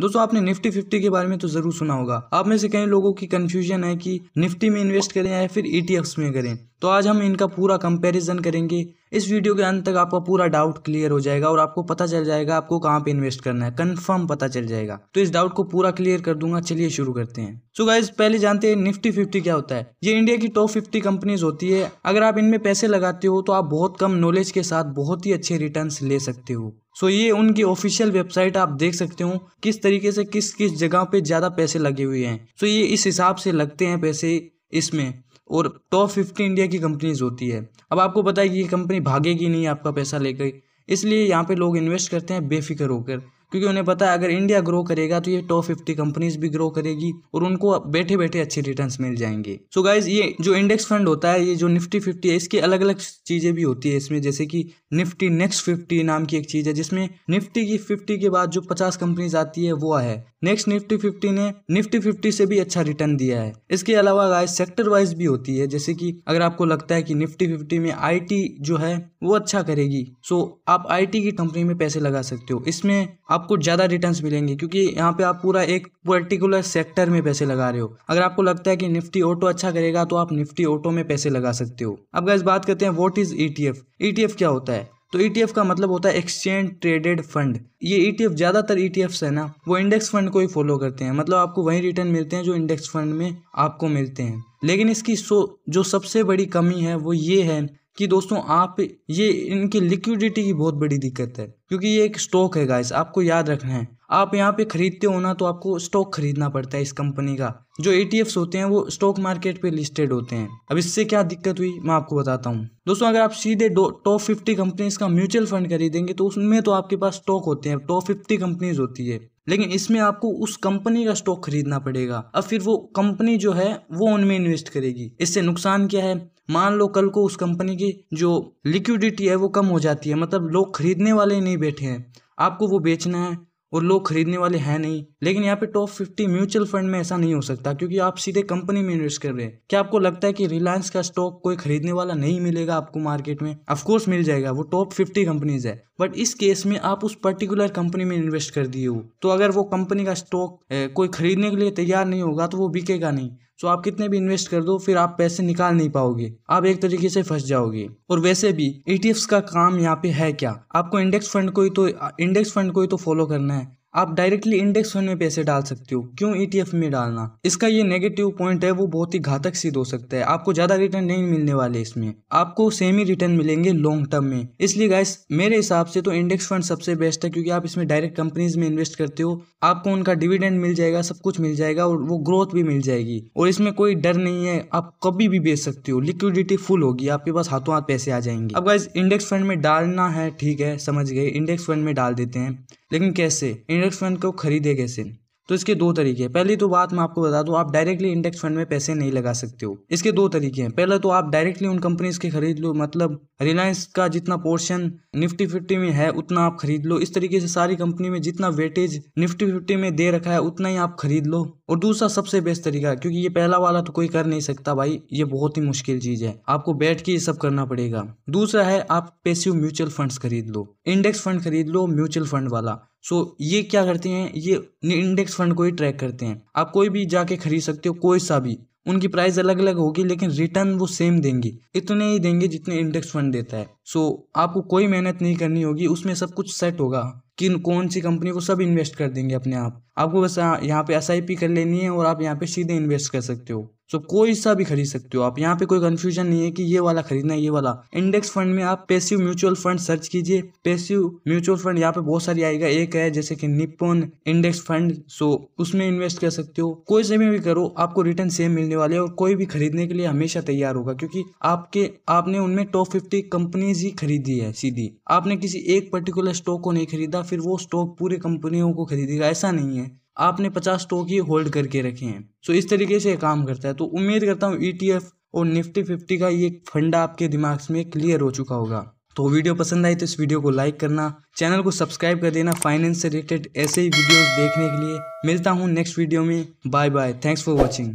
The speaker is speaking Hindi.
दोस्तों आपने निफ्टी फिफ्टी के बारे में तो जरूर सुना होगा आप में से कई लोगों की कंफ्यूजन है कि निफ्टी में इन्वेस्ट करें या फिर ईटीएफ्स e में करें तो आज हम इनका पूरा कंपैरिजन करेंगे इस वीडियो के अंत तक आपका पूरा डाउट क्लियर हो जाएगा और आपको पता चल जाएगा आपको कहाँ पे इन्वेस्ट करना है कंफर्म पता चल जाएगा तो इस डाउट को पूरा क्लियर कर दूंगा चलिए शुरू करते हैं सो so गाइज पहले जानते हैं निफ्टी फिफ्टी क्या होता है ये इंडिया की टॉप फिफ्टी कंपनीज होती है अगर आप इनमें पैसे लगाते हो तो आप बहुत कम नॉलेज के साथ बहुत ही अच्छे रिटर्न ले सकते हो सो ये उनकी ऑफिशियल वेबसाइट आप देख सकते हो किस तरीके से किस किस जगह पे ज़्यादा पैसे लगे हुए हैं सो ये इस हिसाब से लगते हैं पैसे इसमें और टॉप फिफ्टी इंडिया की कंपनीज होती है अब आपको पता है कि ये कंपनी भागेगी नहीं आपका पैसा लेकर इसलिए यहाँ पे लोग इन्वेस्ट करते हैं बेफिक्र होकर क्योंकि उन्हें पता है अगर इंडिया ग्रो करेगा तो ये टॉप फिफ्टी कंपनीज भी ग्रो करेगी और उनको बैठे बैठे अच्छे रिटर्न मिल जाएंगे सो so गाइज ये जो इंडेक्स फंड होता है ये जो निफ्टी फिफ्टी है इसकी अलग अलग चीजें भी होती है इसमें जैसे कि निफ्टी नेक्स्ट फिफ्टी नाम की एक चीज है जिसमें निफ्टी की फिफ्टी के बाद जो पचास कंपनीज आती है वो है नेक्स्ट निफ्टी फिफ्टी ने निफ्टी फिफ्टी से भी अच्छा रिटर्न दिया है इसके अलावा गाइज सेक्टर वाइज भी होती है जैसे कि अगर आपको लगता है कि निफ्टी फिफ्टी में आई जो है वो अच्छा करेगी सो so, आप आई की कंपनी में पैसे लगा सकते हो इसमें आप आपको ज़्यादा रिटर्न्स मिलेंगे क्योंकि यहाँ पे आप पूरा एक पर्टिकुलर सेक्टर में पैसे लगा रहे हो अगर आपको लगता है कि निफ्टी ऑटो अच्छा करेगा तो आप निफ्टी ऑटो में पैसे लगा सकते हो अब गैस बात करते हैं वॉट इज ई टी क्या होता है तो ई e का मतलब होता है एक्सचेंज ट्रेडेड फंड ये ई e ज़्यादातर ईटीएफ्स e है ना वो इंडेक्स फंड को ही फॉलो करते हैं मतलब आपको वही रिटर्न मिलते हैं जो इंडेक्स फंड में आपको मिलते हैं लेकिन इसकी सो जो सबसे बड़ी कमी है वो ये है कि दोस्तों आप ये इनकी लिक्विडिटी की बहुत बड़ी दिक्कत है क्योंकि ये एक स्टॉक है गाइस आपको याद रखना है आप यहाँ पे खरीदते हो ना तो आपको स्टॉक खरीदना पड़ता है इस कंपनी का जो ए होते हैं वो स्टॉक मार्केट पे लिस्टेड होते हैं अब इससे क्या दिक्कत हुई मैं आपको बताता हूँ दोस्तों अगर आप सीधे टॉप फिफ्टी कंपनीज का म्यूचुअल फंड खरीदेंगे तो उसमें तो आपके पास स्टॉक होते हैं टॉप फिफ्टी कंपनीज होती है लेकिन इसमें आपको उस कंपनी का स्टॉक खरीदना पड़ेगा अब फिर वो कंपनी जो है वो उनमें इन्वेस्ट करेगी इससे नुकसान क्या है मान लो कल को उस कंपनी की जो लिक्विडिटी है वो कम हो जाती है मतलब लोग खरीदने वाले नहीं बैठे हैं आपको वो बेचना है और लोग खरीदने वाले हैं नहीं लेकिन यहाँ पे टॉप फिफ्टी म्यूचुअल फंड में ऐसा नहीं हो सकता क्योंकि आप सीधे कंपनी में इन्वेस्ट कर रहे हैं क्या आपको लगता है कि रिलायंस का स्टॉक कोई खरीदने वाला नहीं मिलेगा आपको मार्केट में ऑफकोर्स मिल जाएगा वो टॉप फिफ्टी कंपनीज है बट इस केस में आप उस पर्टिकुलर कंपनी में इन्वेस्ट कर दिए हो तो अगर वो कंपनी का स्टॉक कोई खरीदने के लिए तैयार नहीं होगा तो वो बिकेगा नहीं सो आप कितने भी इन्वेस्ट कर दो फिर आप पैसे निकाल नहीं पाओगे आप एक तरीके से फंस जाओगे और वैसे भी ई e का काम यहाँ पे है क्या आपको इंडेक्स फंड को ही तो इंडेक्स फंड को ही तो फॉलो करना है आप डायरेक्टली इंडेक्स फंड में पैसे डाल सकते हो क्यों ईटीएफ e में डालना इसका ये नेगेटिव पॉइंट है वो बहुत ही घातक सिद्ध हो सकता है आपको ज्यादा रिटर्न नहीं मिलने वाले इसमें आपको सेम ही रिटर्न मिलेंगे लॉन्ग टर्म में इसलिए गाइस मेरे हिसाब से तो इंडेक्स फंड सबसे बेस्ट है क्योंकि आप इसमें डायरेक्ट कंपनीज में इन्वेस्ट करते हो आपको उनका डिविडेंड मिल जाएगा सब कुछ मिल जाएगा और वो ग्रोथ भी मिल जाएगी और इसमें कोई डर नहीं है आप कभी भी बेच सकते हो लिक्विडिटी फुल होगी आपके पास हाथों हाथ पैसे आ जाएंगे अब गाइस इंडेक्स फंड में डालना है ठीक है समझ गए इंडेक्स फंड में डाल देते हैं लेकिन कैसे इंडक्शन को खरीदे कैसे तो इसके दो तरीके हैं पहली तो बात मैं आपको बता दूं आप डायरेक्टली इंडेक्स फंड में पैसे नहीं लगा सकते हो इसके दो तरीके हैं पहला तो आप डायरेक्टली उन कंपनीज के खरीद लो मतलब रिलायंस का जितना पोर्शन निफ्टी फिफ्टी में है उतना आप खरीद लो इस तरीके से सारी कंपनी में जितना वेटेज निफ्टी फिफ्टी में दे रखा है उतना ही आप खरीद लो और दूसरा सबसे बेस्ट तरीका क्योंकि ये पहला वाला तो कोई कर नहीं सकता भाई ये बहुत ही मुश्किल चीज़ है आपको बैठ के ये सब करना पड़ेगा दूसरा है आप पेसिव म्यूचुअल फंड्स खरीद लो इंडेक्स फंड खरीद लो म्यूचुअल फंड वाला सो ये क्या करते हैं ये इंडेक्स फंड को ही ट्रैक करते हैं आप कोई भी जाके खरीद सकते हो कोई सा भी उनकी प्राइस अलग अलग होगी लेकिन रिटर्न वो सेम देंगे इतने ही देंगे जितने इंडेक्स फंड देता है सो so, आपको कोई मेहनत नहीं करनी होगी उसमें सब कुछ सेट होगा किन कौन सी कंपनी को सब इन्वेस्ट कर देंगे अपने आप आपको बस हाँ, यहाँ पे एस कर लेनी है और आप यहाँ पे सीधे इन्वेस्ट कर सकते हो सो so, कोई सा भी खरीद सकते हो आप यहाँ पे कोई कंफ्यूजन नहीं है कि ये वाला खरीदना है ये वाला इंडेक्स फंड में आप पेसिव म्यूचुअल फंड सर्च कीजिए पेसिव म्यूचुअल फंड यहाँ पे बहुत सारी आएगा एक है जैसे कि निपोन इंडेक्स फंड सो उसमें इन्वेस्ट कर सकते हो कोई से भी, भी करो आपको रिटर्न सेम मिलने वाले और कोई भी खरीदने के लिए हमेशा तैयार होगा क्योंकि आपके आपने उनमें टॉप फिफ्टी कंपनीज ही खरीदी है सीधी आपने किसी एक पर्टिकुलर स्टॉक को नहीं खरीदा या फिर वो स्टॉक पूरे कंपनियों को खरीदेगा ऐसा नहीं है आपने पचास स्टॉक ही होल्ड करके रखे हैं सो इस तरीके से काम करता है तो उम्मीद करता हूँ ई e और निफ्टी फिफ्टी का ये फंडा आपके दिमाग में क्लियर हो चुका होगा तो वीडियो पसंद आई तो इस वीडियो को लाइक करना चैनल को सब्सक्राइब कर देना फाइनेंस से रिलेटेड ऐसे ही वीडियोस देखने के लिए मिलता हूँ नेक्स्ट वीडियो में bye bye thanks for watching